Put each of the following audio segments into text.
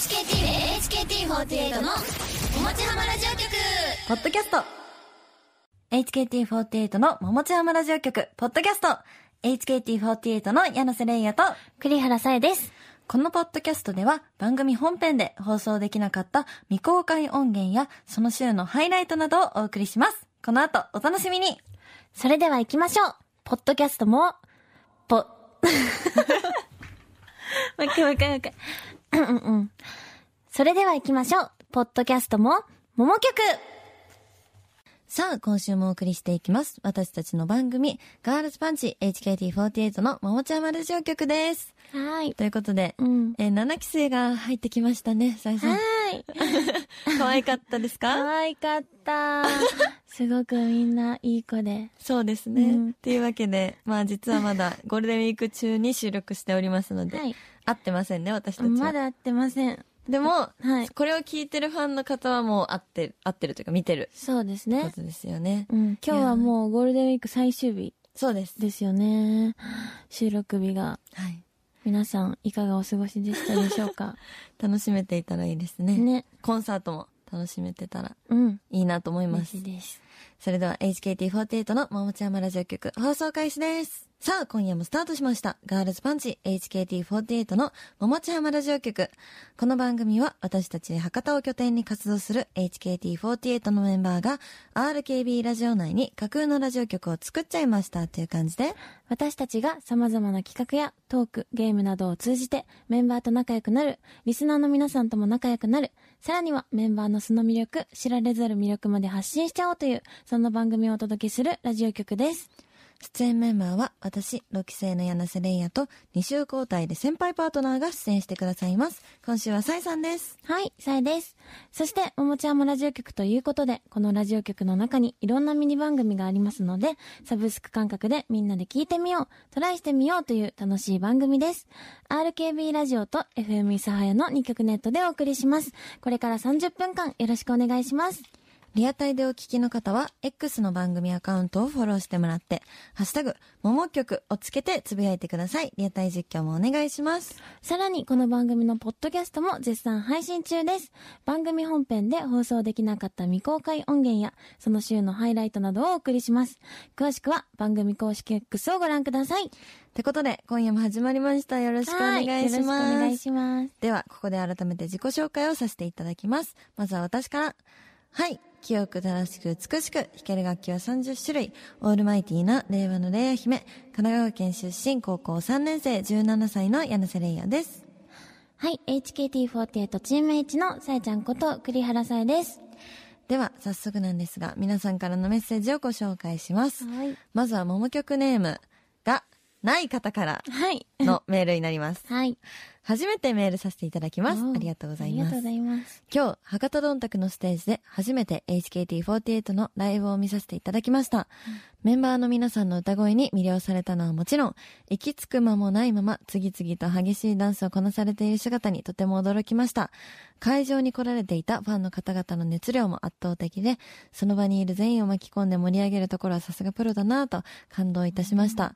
HKT のおもちはまラジオ局ポッドキャスト HKT48 のももちはまラジオ局ポッドキャスト HKT48 の柳瀬玲也と栗原さえですこのポッドキャストでは番組本編で放送できなかった未公開音源やその週のハイライトなどをお送りしますこの後お楽しみにそれでは行きましょうポッドキャストもぽ もう一回もう一回もう一回うんうんうん。それでは行きましょう。ポッドキャストも、もも曲さあ、今週もお送りしていきます。私たちの番組、ガールズパンチ HKT48 のももちゃまラジオ局です。はい。ということで、うん、え7期生が入ってきましたね、最初。はい。可愛かったですか可愛かった。すごくみんないい子で。そうですね。と、うん、いうわけで、まあ実はまだゴールデンウィーク中に収録しておりますので、はい、会ってませんね、私たちは。まだ会ってません。でも、はい、これを聞いてるファンの方はもう会って会ってるというか見てる。そうですね。ことですよね。うん、今日はもうゴールデンウィーク最終日。そうです。ですよね。収録日が。はい。皆さん、いかがお過ごしでしたでしょうか 楽しめていたらいいですね。ね。コンサートも楽しめてたら、うん。いいなと思います。嬉しいです。それでは HKT48 のももちゃまラジオ局放送開始です。さあ、今夜もスタートしました。ガールズパンチ HKT48 の桃地浜ラジオ局。この番組は私たち博多を拠点に活動する HKT48 のメンバーが RKB ラジオ内に架空のラジオ局を作っちゃいましたという感じで私たちが様々な企画やトーク、ゲームなどを通じてメンバーと仲良くなる、リスナーの皆さんとも仲良くなる、さらにはメンバーの素の魅力、知られざる魅力まで発信しちゃおうという、そんな番組をお届けするラジオ局です。出演メンバーは私、6期生の柳瀬玲也と2週交代で先輩パートナーが出演してくださいます。今週はサイさんです。はい、サイです。そして、おもちゃもラジオ局ということで、このラジオ局の中にいろんなミニ番組がありますので、サブスク感覚でみんなで聞いてみよう、トライしてみようという楽しい番組です。RKB ラジオと FM 諫早の2曲ネットでお送りします。これから30分間よろしくお願いします。リアタイでお聞きの方は、X の番組アカウントをフォローしてもらって、ハッシュタグ、もも曲をつけてつぶやいてください。リアタイ実況もお願いします。さらに、この番組のポッドキャストも絶賛配信中です。番組本編で放送できなかった未公開音源や、その週のハイライトなどをお送りします。詳しくは、番組公式 X をご覧ください。ってことで、今夜も始まりました。よろしくお願いします。よろしくお願いします。では、ここで改めて自己紹介をさせていただきます。まずは私から。はい。清く正しく美しく弾ける楽器は30種類オールマイティーな令和のレイヤ姫神奈川県出身高校3年生17歳の柳瀬レイヤですはい HKT48 チーム H のさえちゃんこと栗原さえですでは早速なんですが皆さんからのメッセージをご紹介します、はい、まずは桃曲ネームがない方からのメールになります。はい。初めてメールさせていただきます。ありがとうございます。ありがとうございます。今日、博多どんたくのステージで初めて HKT48 のライブを見させていただきました。うん、メンバーの皆さんの歌声に魅了されたのはもちろん、行き着く間もないまま次々と激しいダンスをこなされている姿にとても驚きました。会場に来られていたファンの方々の熱量も圧倒的で、その場にいる全員を巻き込んで盛り上げるところはさすがプロだなぁと感動いたしました。うん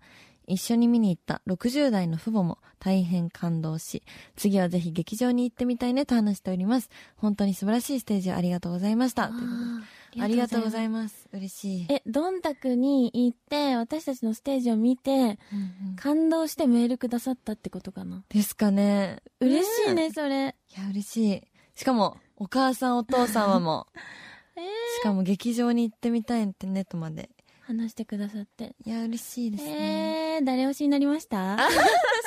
一緒に見に行った60代の父母も大変感動し、次はぜひ劇場に行ってみたいねと話しております。本当に素晴らしいステージをありがとうございました。ありがとうございます。嬉しい。え、どんたくに行って、私たちのステージを見て、うんうん、感動してメールくださったってことかな。ですかね。嬉しいね、それ。いや、嬉しい。しかも、お母さんお父様も。えー、しかも劇場に行ってみたいってねとまで話してくださっていや嬉しいですねえー、誰推しになりました確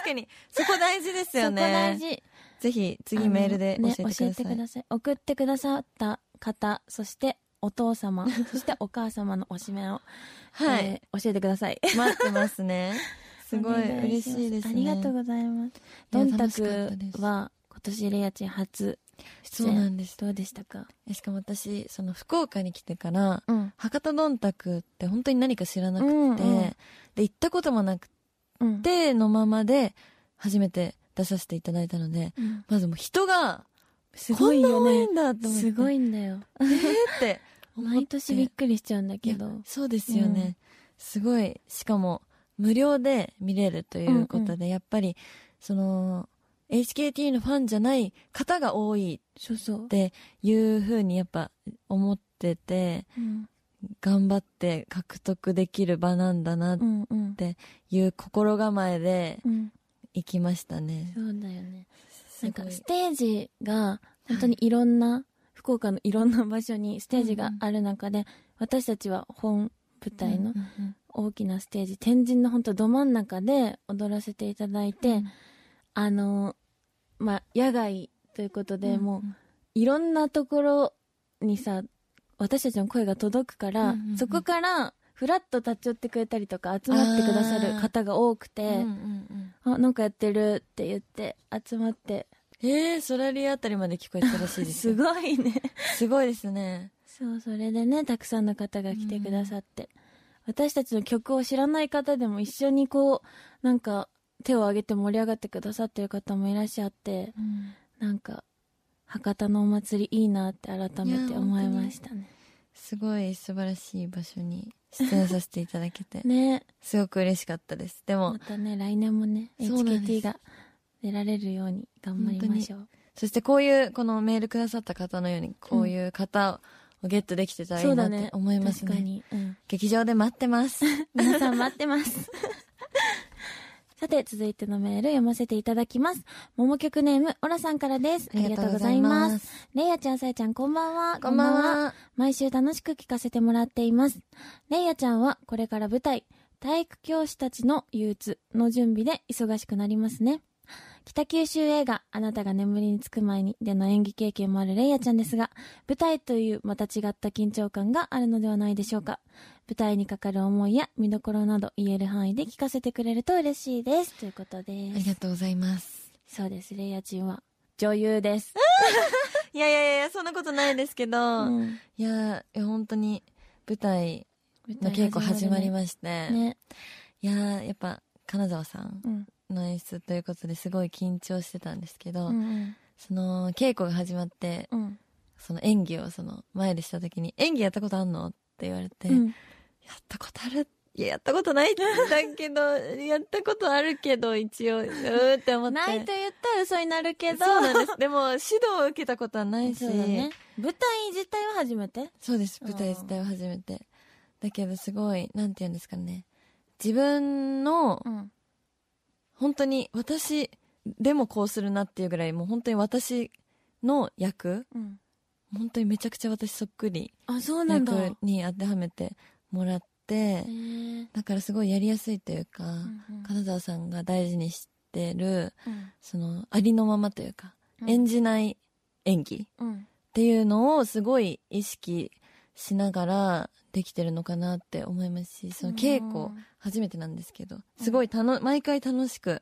かにそこ大事ですよねそこ大事ぜひ次メールで教えてくださいね、教えてください送ってくださった方そしてお父様 そしてお母様の推しメを、はい、えー、教えてください待ってますね すごい嬉しいですねありがとうございますどんたくは今年レアチン初そうなんですどうでしたかしかも私その福岡に来てから、うん、博多どんたくって本当に何か知らなくて、うんうん、で行ったこともなくてのままで初めて出させていただいたので、うん、まずもう人がすごいよねすごいんだよえーって 毎年びっくりしちゃうんだけどそうですよね、うん、すごいしかも無料で見れるということで、うんうん、やっぱりその HKT のファンじゃない方が多いっていうふうにやっぱ思ってて、うん、頑張って獲得できる場なんだなっていう心構えで行きましたね。うんそうだよね。なんかステージが本当にいろんな、福岡のいろんな場所にステージがある中で、私たちは本舞台の大きなステージ、天神の本当ど真ん中で踊らせていただいて、うんあの、まあ、野外ということで、うんもう、いろんなところにさ、私たちの声が届くから、うんうんうん、そこから、ふらっと立ち寄ってくれたりとか、集まってくださる方が多くて、あうんうんうん、あ、なんかやってるって言って、集まって。えー、ソラリーあたりまで聞こえたらしいです。すごいねすごいですね。そう、それでね、たくさんの方が来てくださって。うん私たちの曲を知らない方でも一緒にこう、なんか手を挙げて盛り上がってくださってる方もいらっしゃって、うん、なんか博多のお祭りいいなって改めて思いましたねすごい素晴らしい場所に出演させていただけてねすごく嬉しかったですでもまたね来年もね HKT が出られるように頑張りましょうそしてこういうこのメールくださった方のようにこういう方をゲットできてたらいいなって思いますねうんねうん、劇場で待ってます 皆さん待ってますさて、続いてのメール読ませていただきます。桃曲ネーム、オラさんからです。ありがとうございます。レイヤちゃん、さえちゃん、こんばんは。こんばんは。んは毎週楽しく聞かせてもらっています。レイヤちゃんは、これから舞台、体育教師たちの憂鬱の準備で忙しくなりますね。北九州映画、あなたが眠りにつく前にでの演技経験もあるレイヤちゃんですが、舞台というまた違った緊張感があるのではないでしょうか。舞台にかかる思いや見どころなど言える範囲で聞かせてくれると嬉しいです。ということです。ありがとうございます。そうです、レイヤチンは女優です。いやいやいや、そんなことないですけど、うん、いや、本当に舞台の稽古始まりまして、ね、いや、やっぱ金沢さんの演出ということですごい緊張してたんですけど、うん、その稽古が始まって、うん、その演技をその前でした時に「演技やったことあんの?」って言われて、うん、やったことあるいや、やったことないっだけど、やったことあるけど、一応、うーって思って。ないと言ったら嘘になるけど。そうなんです。でも、指導を受けたことはないし。ね、舞台自体は初めてそうです。舞台自体は初めて。だけど、すごい、なんて言うんですかね。自分の、うん、本当に私でもこうするなっていうぐらい、もう本当に私の役、うん、本当にめちゃくちゃ私そっくり。あ、そうなんだ。に当てはめて。もらって、だからすごいやりやすいというか、うんうん、金沢さんが大事にしてる、うん、そのありのままというか、うん、演じない演技っていうのをすごい意識しながらできてるのかなって思いますしその稽古初めてなんですけどすごいたの、毎回楽しく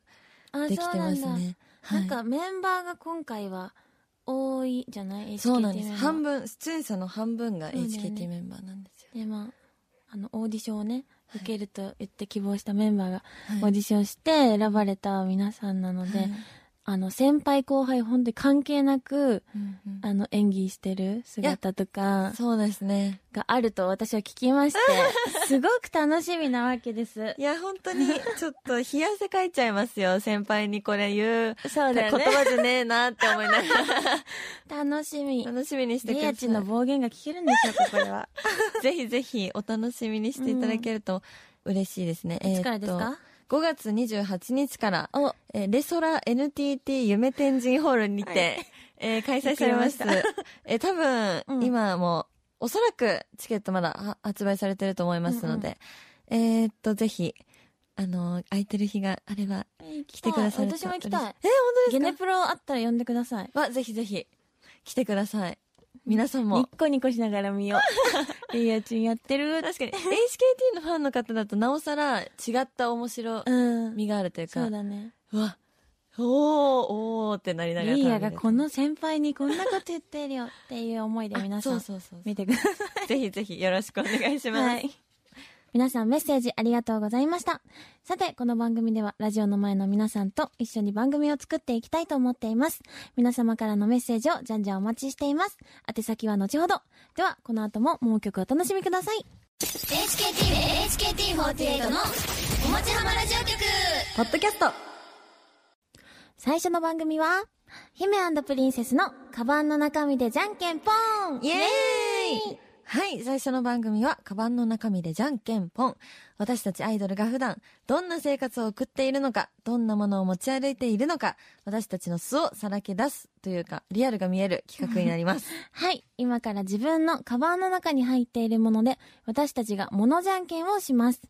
できてますねな,、んかメンバーが今回は多いじゃない HKT メンバーそうなんです半分出演者の半分が HKT メンバーなんですよ、ね、であのオーディションをね受けると言って希望したメンバーがオーディションして選ばれた皆さんなので、はいはいあの先輩後輩本当に関係なく、うんうん、あの演技してる姿とかそうですねがあると私は聞きまして すごく楽しみなわけですいや本当にちょっと冷や汗かいちゃいますよ先輩にこれ言うそうだ、ね、言葉じゃねえなって思いながら 楽しみ楽しみにしてくださいリアチの暴言が聞けるんでしょうかこれは ぜひぜひお楽しみにしていただけると嬉しいですね、うん、えいつからですか5月28日から、えー、レソラ NTT 夢天神ホールにて、はい、えー、開催されます。えー、多分、うん、今もおそらくチケットまだ発売されてると思いますので、うんうん、えっと、ぜひ、あのー、空いてる日があれば、来てください。私も行きたい。えー、本当ですかゲネプロあったら呼んでください。は、ぜひぜひ、来てください。皆さんも。ニッコニコしながら見よう。レイヤーチュンやってる。確かに。HKT のファンの方だと、なおさら違った面白みがあるというか。うん、そうだね。うわ、おー、おーってなりながら。レイヤーがこの先輩にこんなこと言ってるよっていう思いで皆さん、そうそうそう見てください。ぜひぜひよろしくお願いします。はい皆さんメッセージありがとうございました。さて、この番組ではラジオの前の皆さんと一緒に番組を作っていきたいと思っています。皆様からのメッセージをじゃんじゃんお待ちしています。宛先は後ほど。では、この後ももう曲お楽しみください。HKT、HKT48 のおもちはまラジオ局ポッドキャスト最初の番組は、姫プリンセスのカバンの中身でじゃんけんぽんイエーイはい、最初の番組は、カバンの中身でじゃんけんぽん。私たちアイドルが普段、どんな生活を送っているのか、どんなものを持ち歩いているのか、私たちの素をさらけ出すというか、リアルが見える企画になります。はい、今から自分のカバンの中に入っているもので、私たちがものじゃんけんをします。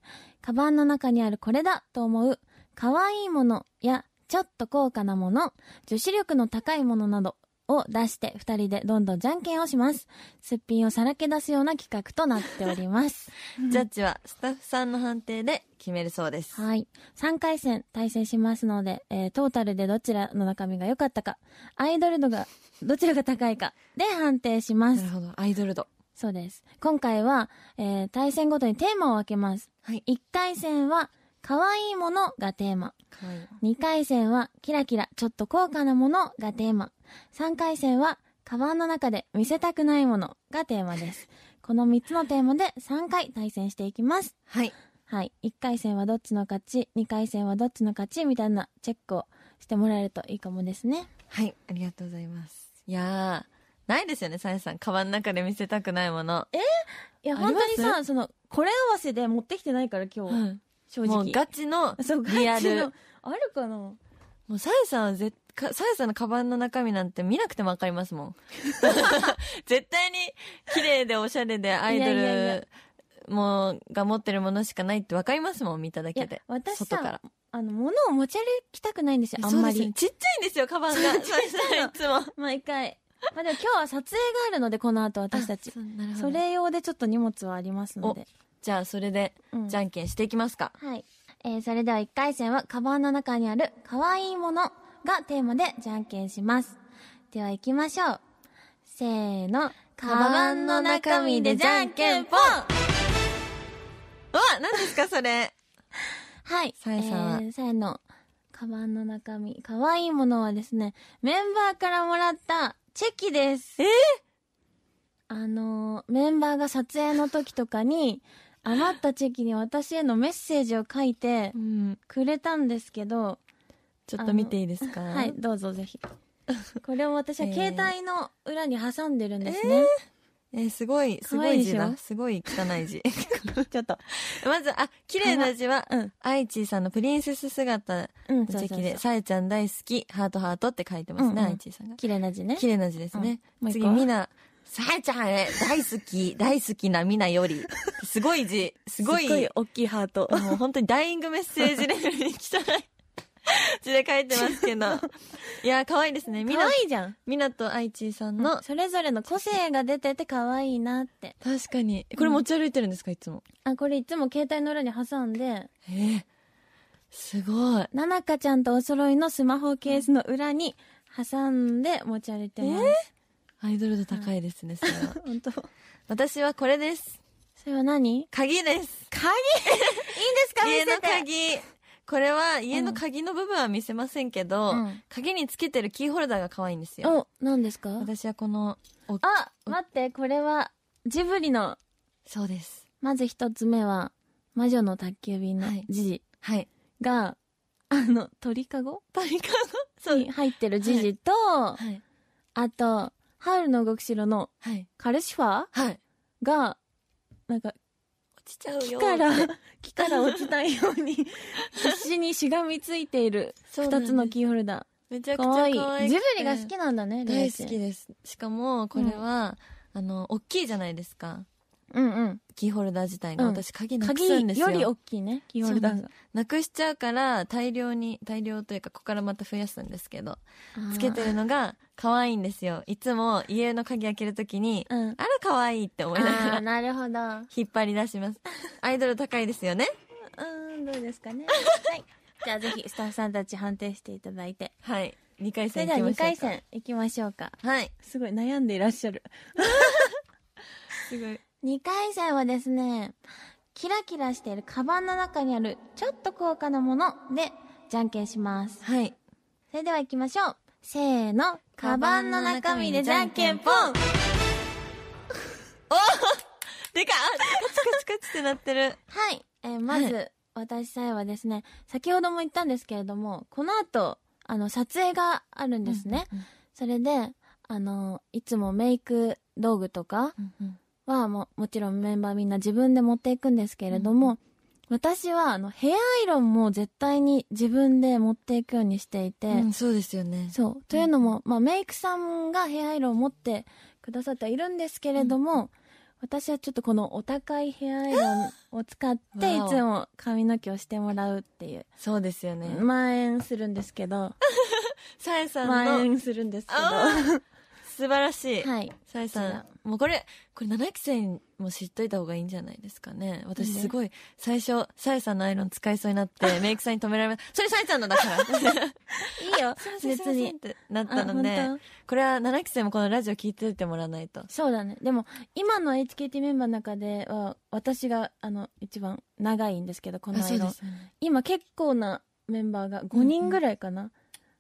カバンの中にあるこれだと思う、かわいいものや、ちょっと高価なもの、女子力の高いものなど、を出して二人でどんどんじゃんけんをします。すっぴんをさらけ出すような企画となっております。ジャッジはスタッフさんの判定で決めるそうです。はい。3回戦対戦しますので、えー、トータルでどちらの中身が良かったか、アイドル度が、どちらが高いかで判定します。なるほど。アイドル度。そうです。今回は、えー、対戦ごとにテーマを分けます。はい。1回戦は、可愛いものがテーマ。い2回戦は、キラキラ、ちょっと高価なものがテーマ。3回戦は、カバンの中で見せたくないものがテーマです。この3つのテーマで3回対戦していきます。はい。はい。1回戦はどっちの勝ち、2回戦はどっちの勝ち、みたいなチェックをしてもらえるといいかもですね。はい。ありがとうございます。いやないですよね、さやさん。カバンの中で見せたくないもの。えいや、本当にさ、その、これ合わせで持ってきてないから今日。うん、正直。もうガチの、そう、ガチの。あるかなもうさやさんは絶か、さやさんのカバンの中身なんて見なくてもわかりますもん。絶対に綺麗でおしゃれでアイドルもが持ってるものしかないってわかりますもん、見ただけで私さ外から。あの、物を持ち歩きたくないんですよ、あんまり。ちっちゃいんですよ、カバンが。ちっちゃいつも。毎回。まあでも今日は撮影があるので、この後私たち。それ用でちょっと荷物はありますので。じゃあ、それで、じゃんけんしていきますか。はい。えーそれでは1回戦は、カバンの中にある可愛いもの、がテーマでじゃんけんします。では行きましょう。せーの。カバンの中身でじゃんけんぽんわ何ですかそれ はい。さえさんは。えー、さえの、カバンの中身。かわいいものはですね、メンバーからもらったチェキです。えー、あのメンバーが撮影の時とかに、余ったチェキに私へのメッセージを書いてくれたんですけど、ちょっと見ていいですかはい、どうぞぜひ。これを私は携帯の裏に挟んでるんですね。えー、えー、すごい、すごい字だ。すごい汚い字。ちょっと。まず、あ、綺麗な字は、うん、愛、知、さんのプリンセス姿の時期で、さ、う、え、ちゃん大好き、ハートハートって書いてますね、愛、う、知、んうん、さんが。綺麗な字ね。綺麗な字ですね。うん、次、みな、さえちゃん大好き、大好きなみなより、すごい字、すごい。すごい大きいハート。もう本当にダイイングメッセージレベルに汚い。字で書いてますけど。いや、可愛いですね。みな、可愛いじゃん。みなとあいちさんの、うん、それぞれの個性が出てて可愛いなって。確かに。これ持ち歩いてるんですか、いつも。あ、これいつも携帯の裏に挟んで。えー、すごい。ななかちゃんとお揃いのスマホケースの裏に挟んで持ち歩いてます。えー、アイドル度高いですね、それは。本当。私はこれです。それは何鍵です。鍵いいんですか見せて家の鍵。これは家の鍵の部分は見せませんけど、うん、鍵につけてるキーホルダーが可愛いんですよ。お、何ですか私はこの、あ、待って、これは、ジブリの。そうです。まず一つ目は、魔女の宅急便のジジ。はい。が、あの、鳥かご鳥かごに入ってるジジと、はい、あと、ハウルの動く城の、カルシファー、はい、が、なんか、ちちゃうよ。木から、木 から落ちないように、必死にしがみついている、二つのキーホルダー。めちゃくちゃ可愛いい。ジブリが好きなんだね、大好きです。しかも、これは、うん、あの、大きいじゃないですか。うんうんキーホルダー自体が、うん私鍵なくすんですよより大きいねキーホルダーがなくしちゃうから大量に大量というかここからまた増やすんですけどつけてるのが可愛いんですよいつも家の鍵開けるときに、うんあら可愛いって思いながらなるほど引っ張り出しますアイドル高いですよねうんどうですかねはいじゃあぜひスタッフさんたち判定していただいてはい2回戦いきましょう2回戦いきましょうかはいすごい悩んでいらっしゃる すごい2回戦はですね、キラキラしているカバンの中にあるちょっと高価なものでじゃんけんします。はい。それでは行きましょう。せーの。カバンの中身でじゃんけんぽんおでかカチカチカチってなってる。はい。えー、まず、はい、私さえはですね、先ほども言ったんですけれども、この後、あの、撮影があるんですね。うんうん、それで、あの、いつもメイク道具とか、うんうんはももちろんメンバーみんな自分で持っていくんですけれども、うん、私はあのヘアアイロンも絶対に自分で持っていくようにしていて、うん、そうですよねそうというのも、まあ、メイクさんがヘアアイロンを持ってくださっているんですけれども、私はちょっとこのお高いヘアアイロンを使っていつも髪の毛をしてもらうっていうそうですよね万円するんですけどさえ さんの万円するんですけど素晴らしい。はい。さえさん。もうこれ、これ七期生も知っといた方がいいんじゃないですかね。私すごい、最初、さえさんのアイロン使いそうになって、メイクさんに止められまそれさえさんのだから。いいよ、別に。ってなったので、これは七期生もこのラジオ聞いててもらわないと。そうだね。でも、今の HKT メンバーの中では、私が、あの、一番長いんですけど、このアイロン。今結構なメンバーが5人ぐらいかな。うんうん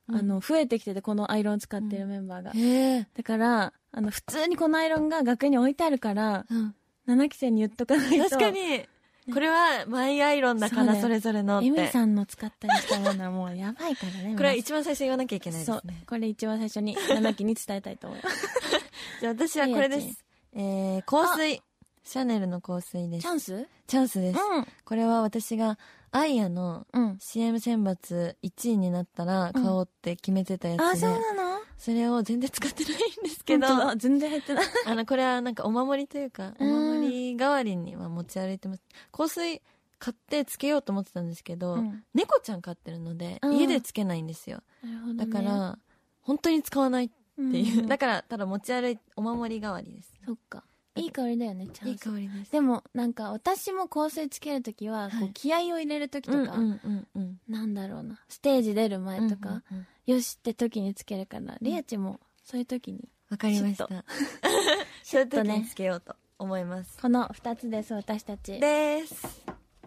あの、増えてきてて、このアイロン使ってるメンバーが。うん、だから、あの、普通にこのアイロンが学園に置いてあるから、うん、7期生に言っとかないと。確かに。これはマイアイロンだから、それぞれのって。エミさんの使ったりしたものはもうやばいからね。これは一番最初言わなきゃいけないですね。そう。これ一番最初に、7期に伝えたいと思います。じゃあ私はこれです。えー、香水。シャネルの香水です。チャンスチャンスです。うん、これは私が、アイアの CM 選抜1位になったら買おうって決めてたやつで、そうなのそれを全然使ってないんですけど、本当だ全然入ってない の、これはなんかお守りというか、お守り代わりには持ち歩いてます。香水買ってつけようと思ってたんですけど、うん猫ちゃん飼ってるので、家でつけないんですよ。なるほどだから、本当に使わないっていう。だから、ただ持ち歩い、お守り代わりです。そっかいい香りだよねちゃんといい香りですでもなんか私も香水つける時は、こう気合を入れる時とか、うんうんうん、なんだろうなステージ出る前とか、うんうんうん、よしって時につけるからりあちもそういう時にわかりました ちょっとねつけようと思いますこの2つです私たちです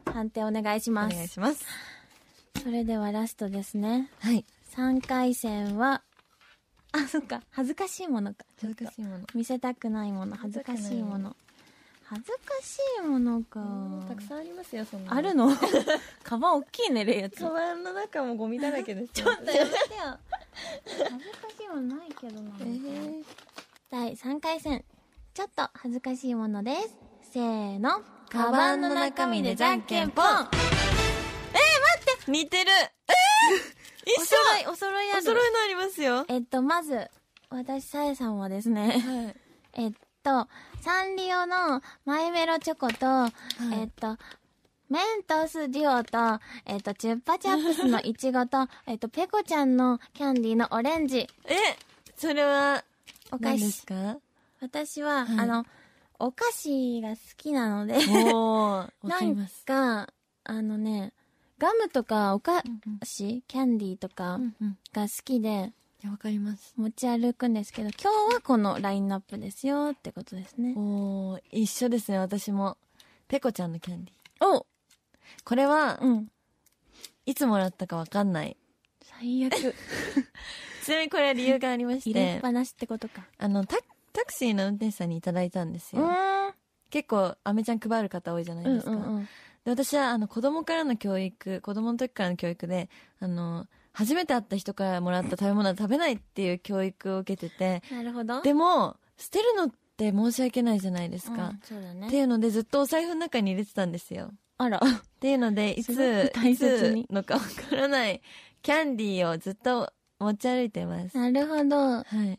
判定お願いしますお願いしますそれではラストですねはい3回戦はあそっか恥ずかしいものか恥ずかしいもの見せたくないもの恥ずかしいもの恥ずかしいものかたくさんありますよそんなあるの カバン大きいねレイやつカバンの中もゴミだらけです ちょっとやめてよ恥ずかしいものないけどな、えー、第3回戦ちょっと恥ずかしいものですせーのカバンの中身でじゃんけんぽんえー、待って似てる一緒お揃い、お揃いある。お揃いのありますよ。えっと、まず、私、さえさんはですね、はい、えっと、サンリオのマイメロチョコと、はい、えっと、メントスデュオと、えっ、と、チュッパチャップスの イチゴと、えっと、ペコちゃんのキャンディーのオレンジ。えそれは、お菓子。ですか私は、はい、あの、お菓子が好きなのでおー、なんか、あのね、ガムとかお菓子、うんうん、キャンディーとかが好きで、わかります。持ち歩くんですけど、今日はこのラインナップですよってことですね。お一緒ですね、私も。ペコちゃんのキャンディー。おこれは、うん、いつもらったかわかんない。最悪。ちなみにこれは理由がありまして。入れっぱなしってことか。あの、タタクシーの運転手さんにいただいたんですよ。結構、アメちゃん配る方多いじゃないですか。うんうんうんで私はあの子供からの教育子供の時からの教育であの初めて会った人からもらった食べ物は食べないっていう教育を受けててなるほどでも捨てるのって申し訳ないじゃないですか、うん、そうだね、っていうのでずっとお財布の中に入れてたんですよあらっていうのでいつ大切にいつのかわからないキャンディーをずっと持ち歩いてますなるほどはい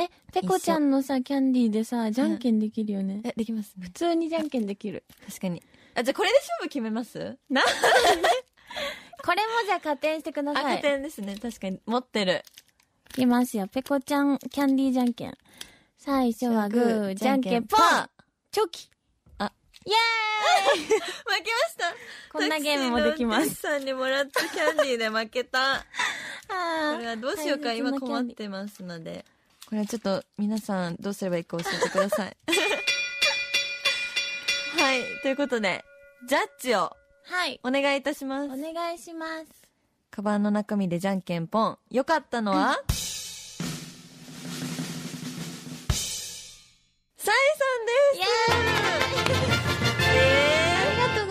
えペコちゃんのさキャンディーでさじゃんけんできるよねえできます、ね、普通にじゃんけんできる確かにあ、じゃあこれで勝負決めますな これもじゃあ加点してください。加点ですね。確かに。持ってる。いきますよ。ペコちゃん、キャンディーじゃんけん。最初はグー、じゃんけん、パーチョキあ、イェーイ 負けましたこんなゲームもできます。さんにもらったキャンディーで負けた。これはどうしようか、今困ってますので。これはちょっと皆さんどうすればいいか教えてください。ということで、ジャッジを、はい。お願いいたします。お願いします。カバンの中身でじゃんけんぽん。よかったのは、サイさんですイェーイ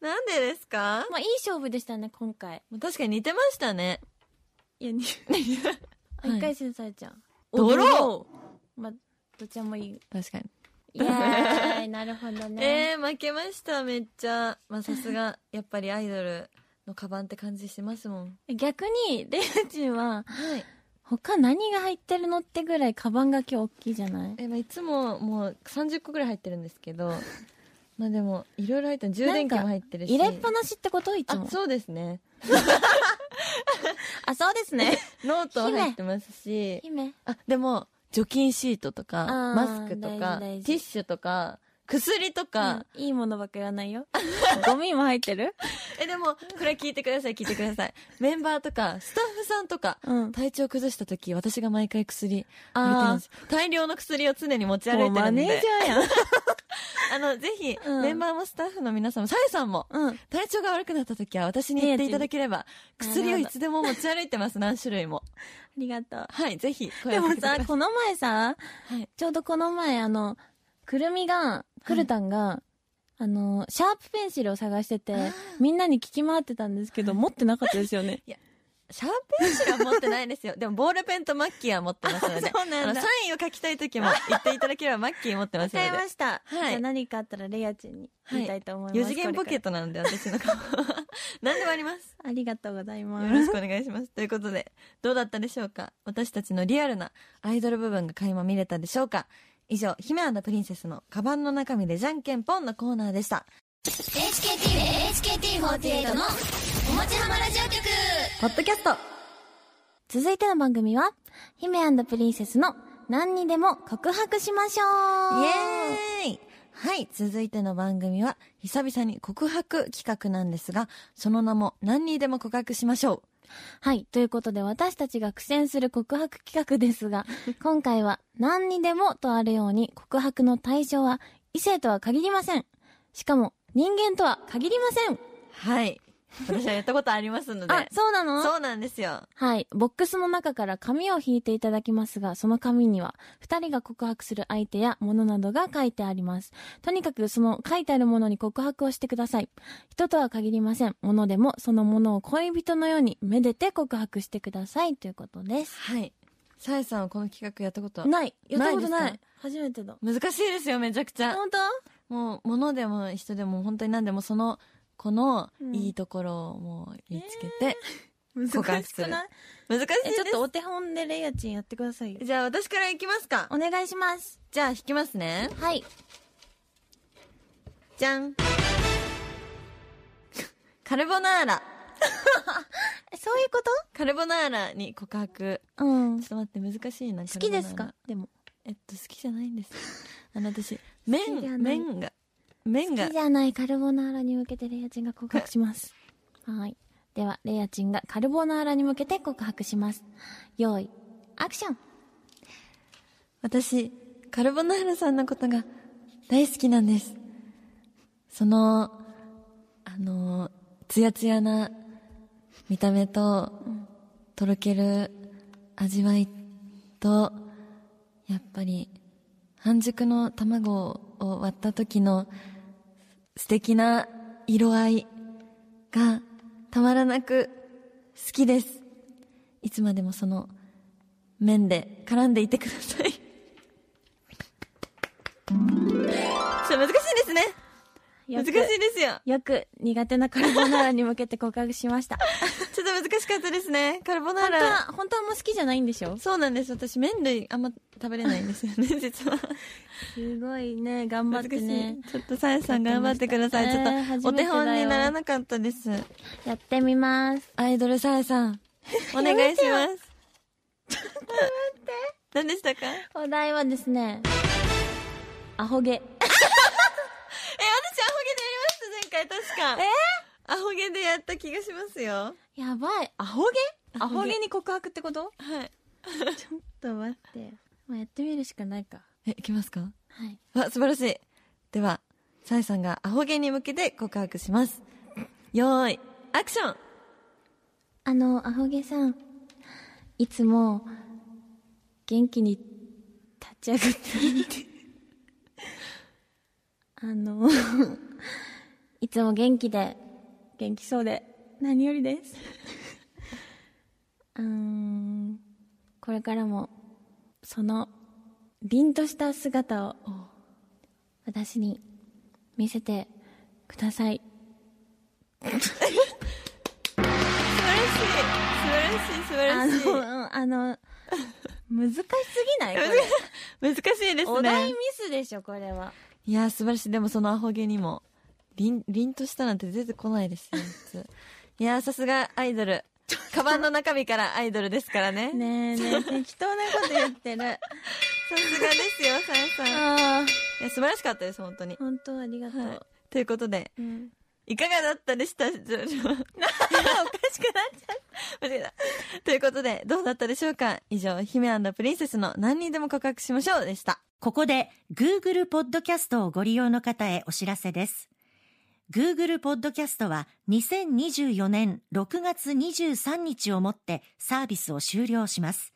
なんでですかまあいい勝負でしたね、今回。確かに似てましたね。いや、似、一回戦されちゃんドローまあ、どっちもいい。確かに。ったね。なるほどね。えー、負けました、めっちゃ。まあ、さすが、やっぱりアイドルのカバンって感じしてますもん。逆に、レチンは、はい。他何が入ってるのってぐらいカバンが今日大きいじゃないえ、まあ、いつももう30個ぐらい入ってるんですけど、まあでも、いろいろ入ってる。充電器も入ってるし。入れっぱなしってこといつも。あ、そうですね。あ、そうですね。ノート入ってますし。姫。あ、でも、除菌シートとか、マスクとか、ティッシュとか、薬とか、うん、いいものばっかりはないよ。ゴミも入ってるえ、でも、これ聞いてください、聞いてください。メンバーとか、スタッフさんとか、うん、体調崩した時、私が毎回薬あ、大量の薬を常に持ち歩いてるんで。マネージャーやん。あの、ぜひ、うん、メンバーもスタッフの皆さんも、さえさんも、体調が悪くなった時は私に言っていただければ、薬をいつでも持ち歩いてます、何種類も。ありがとう。はい、ぜひ、でもさ、この前さ、はい、ちょうどこの前、あの、くるみが、くるたんが、あの、シャープペンシルを探してて、みんなに聞き回ってたんですけど、持ってなかったですよね。いや、シャープペンシルは持ってないですよ。でも、ボールペンとマッキーは持ってますので。そうなんだ。サインを書きたい時も言 っていただければ、マッキー持ってますので。わかりました。はい。じゃ何かあったら、レイアちンんに言いたいと思います。4次元ポケットなので、私の顔 何でもあります。ありがとうございます。よろしくお願いします。ということで、どうだったでしょうか私たちのリアルなアイドル部分が垣間見れたでしょうか以上、姫プリンセスのカバンの中身でじゃんけんぽんのコーナーでした。HKT で HKT48 のおもちはまラジオ局ポッドキャスト続いての番組は、姫プリンセスの何にでも告白しましょうイェーイはい、続いての番組は、久々に告白企画なんですが、その名も何にでも告白しましょう。はい。ということで、私たちが苦戦する告白企画ですが、今回は何にでもとあるように告白の対象は異性とは限りません。しかも、人間とは限りません。はい。私はやったことありますので。あ、そうなのそうなんですよ。はい。ボックスの中から紙を引いていただきますが、その紙には、二人が告白する相手や物などが書いてあります。とにかく、その書いてあるものに告白をしてください。人とは限りません。物でも、そのものを恋人のように、めでて告白してください。ということです。はい。さえさんはこの企画やったことない。やったことない。初めてだ。難しいですよ、めちゃくちゃ。本当もう、物でも人でも本当に何でもその子のいいところをもう見つけて、し換 する。難しいちょっとお手本でレイヤチンやってくださいよ。じゃあ私からいきますか。お願いします。じゃあ弾きますね。はい。じゃん。カルボナーラ。そういうことカルボナーラに告白。うん。ちょっと待って、難しいな。好きですかでも。えっと、好きじゃないんです。あの、私、麺、麺が麺が好きじゃないカルボナーラに向けてレイヤチンが告白します はいではレイヤチンがカルボナーラに向けて告白します用意アクション私カルボナーラさんのことが大好きなんですそのあのツヤツヤな見た目と、とろける味わいとやっぱり半熟の卵を割った時の素敵な色合いがたまらなく好きです。いつまでもその面で絡んでいてください それ難しいですね。難しいですよ。よく苦手なカルボナーラに向けて告白しました。ちょっと難しかったですね。カルボナーラ。本当は、本当はもう好きじゃないんでしょそうなんです。私、麺類あんま食べれないんですよね、実は。すごいね、頑張ってね。ちょっとさやさん頑張ってください。ちょっと、お手本にならなかったです。やってみます。アイドルさやさん、お願いします。ちょっと待って。何でしたかお題はですね、アホ毛。え確か。えアホ毛でやった気がしますよ。やばい。アホ毛アホ毛に告白ってことはい。ちょっと待って。まあ、やってみるしかないか。え、いきますかはい。わ、素晴らしい。では、サイさんがアホ毛に向けて告白します。よーい、アクションあの、アホ毛さん、いつも、元気に立ち上がって、あの、いつも元気で、元気そうで、何よりです。うん、これからも、その、凛とした姿を、私に見せてください。素晴らしい素晴らしい素晴らしいあの、あの難しすぎない 難しいですね。お題ミスでしょ、これは。いや、素晴らしい。でもそのアホ毛にも凛、凛としたなんて出てこないですよ、いやさすがアイドル。カバンの中身からアイドルですからね。ねえねえ、適当なこと言ってる。さすがですよ、さやさん。いや、素晴らしかったです、本当に。本当ありがとう。はい、ということで、うん、いかがだったでした おかしくなっちゃった。間違えた。ということで、どうだったでしょうか以上、姫プリンセスの何人でも告白しましょうでした。ここで、Google ポッドキャストをご利用の方へお知らせです。Google ポッドキャストは2024年6月23日をもってサービスを終了します。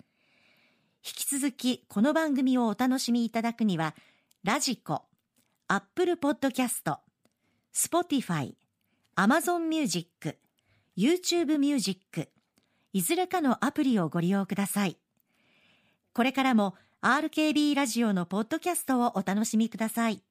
引き続きこの番組をお楽しみいただくには、ラジコ、アップルポッドキャスト、スポティファイ、アマゾンミュージック、ユー YouTube ジック。いずれかのアプリをご利用ください。これからも RKB ラジオのポッドキャストをお楽しみください。